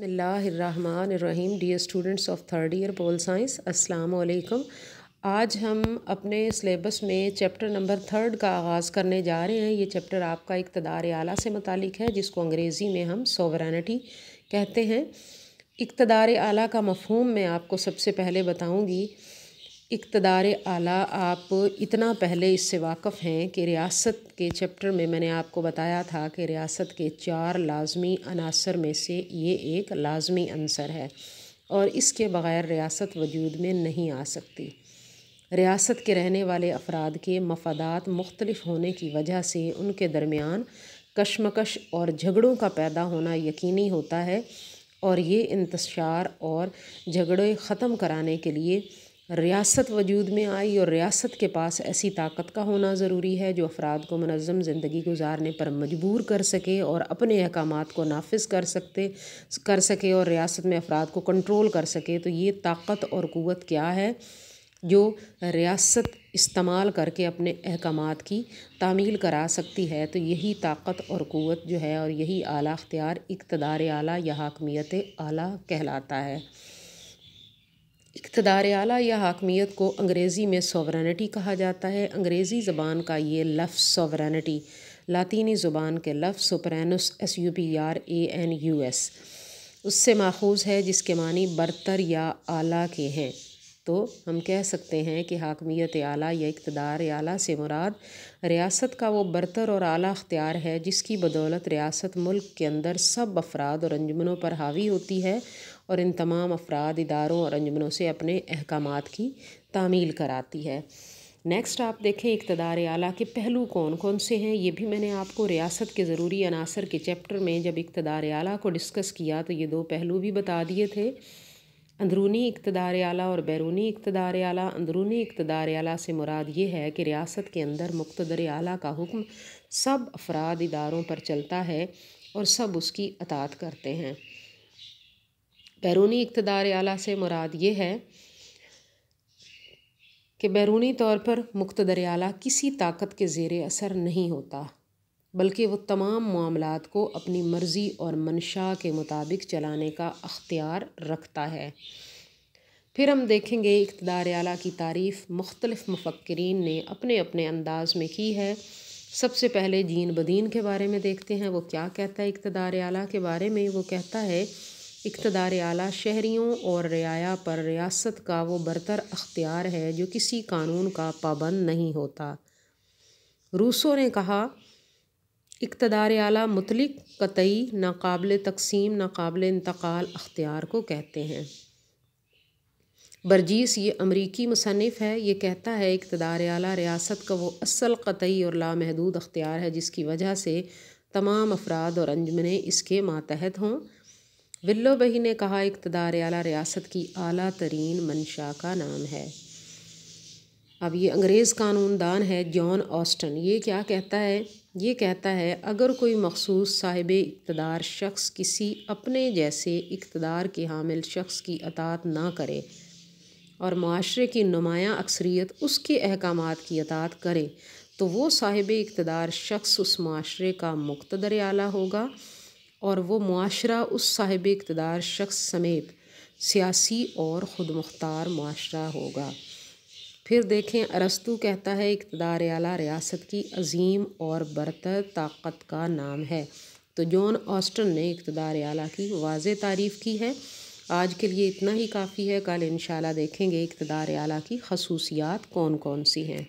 बसमीम dear students of third year pol science अस्सलाम वालेकुम आज हम अपने सिलेबस में चैप्टर नंबर थर्ड का आगाज़ करने जा रहे हैं ये चैप्टर आपका इकतदार आला से मतलब है जिसको अंग्रेज़ी में हम सोवरानिटी कहते हैं इकतदार आला का मफहम मैं आपको सबसे पहले बताऊँगी इकतदार आला आप इतना पहले इससे वाक़फ़ हैं कि रियासत के चैप्टर में मैंने आपको बताया था कि रियासत के चार लाजमी अनासर में से ये एक लाजमी अनसर है और इसके बग़ैर रियासत वजूद में नहीं आ सकती रियासत के रहने वाले अफराद के मफादात मुख्तलफ होने की वजह से उनके दरमियान कशमकश और झगड़ों का पैदा होना यकीनी होता है और ये इंतशार और झगड़े ख़त्म कराने के लिए रियासत वजूद में आई और रियासत के पास ऐसी ताकत का होना ज़रूरी है जो अफराद को मनज़म ज़िंदगी गुजारने पर मजबूर कर सके और अपने अहकाम को नाफिज कर सकते कर सके और रियासत में अफराद को कंट्रोल कर सके तो ये ताकत और क़वत क्या है जो रियासत इस्तेमाल करके अपने अहकाम की तामील करा सकती है तो यही ताकत और क़वत जो है और यही आला अख्तियार इकतदार आला या हकमियत आला कहलाता है इकतदार आला या हाकमियत को अंग्रेज़ी में सोवरानिटी कहा जाता है अंग्रेज़ी ज़बान का ये लफ्ज़ सोवरानिटी लातीनी ज़ुबान के लफ्ज़ सुपरानस S U P R A N U S उससे माखूज है जिसके मानी बरतर या आला के हैं तो हम कह सकते हैं कि हाकमियत आला या इकतदार आला से मुराद रियासत का वो बरतर और आला अख्तियार है जिसकी बदौलत रियासत मुल्क के अंदर सब अफराद और अंजुमनों पर हावी होती है और इन तमाम अफराद इदारों और अंजमनों से अपने अहकाम की तामील कराती है नेक्स्ट आप देखें इकतदार आला के पहलू कौन कौन से हैं ये भी मैंने आपको रियासत के ज़रूरी अनासर के चैप्टर में जब इकतदार आला को डिस्कस किया तो ये दो पहलू भी बता दिए थे अंदरूनी इकतदार आला और बैरूनी इकतदार आला अंदरूनी इकतदार आला से मुराद ये है कि रियासत के अंदर मुख्तर आला का हुक्म सब अफराद इदारों पर चलता है और सब उसकी अतात करते हैं बैरूनी इकतदार आला से मुराद ये है कि बैरूनी तौर पर मुख्तर आला किसी ताकत के ज़ेर असर नहीं होता बल्कि वह तमाम मामला को अपनी मर्ज़ी और मंशा के मुताबिक चलाने का अख्तियार रखता है फिर हम देखेंगे इकतदार आला की तारीफ़ मुख्तलफ़ मफक्रीन ने अपने अपने अंदाज में की है सबसे पहले जीन बदीन के बारे में देखते हैं वो क्या कहता है इकतदार आला के बारे में वो कहता है इकतदार आला शहरीों और रियाया पर रियासत का वो बरतर अख्तियार है जो किसी कानून का पाबंद नहीं होता रूसों ने कहा इकतदार आला मुतलक कतई नाकबिल तकसीम नाकबिल इंतकाल अख्तियार को कहते हैं बरजीस ये अमरीकी मुसनफ़ है ये कहता है इकतदार आला रियासत का वो असल कतई और लामहदूद अख्तियार है जिसकी वजह से तमाम अफराद और अंजमने इसके मातहत हों बही ने कहा इकतदार आला रियासत की आला तरीन मंशा का नाम है अब ये अंग्रेज़ कानूनदान है जॉन ऑस्टन ये क्या कहता है ये कहता है अगर कोई मखसूस साहिब इकतदार शख्स किसी अपने जैसे इकतदार के हामिल शख्स की अतात ना करे और माशरे की नुमाया अक्सरियत उसके अहकाम की अतात करे तो वो साहिब इकतदार शख्स उस माशरे का मुख्तर आला होगा और वो माशरा उस साहिब इकतदार शख्स समेत सियासी और ख़ुद मुख्तार माशरा होगा फिर देखें अरस्तु कहता है इकतदार आला रियासत की अजीम और बरतर ताकत का नाम है तो जॉन ऑस्टन ने इकतदार आला की वाज तारीफ़ की है आज के लिए इतना ही काफ़ी है कल इन देखेंगे इकतदार आला की खसूसियात कौन कौन सी हैं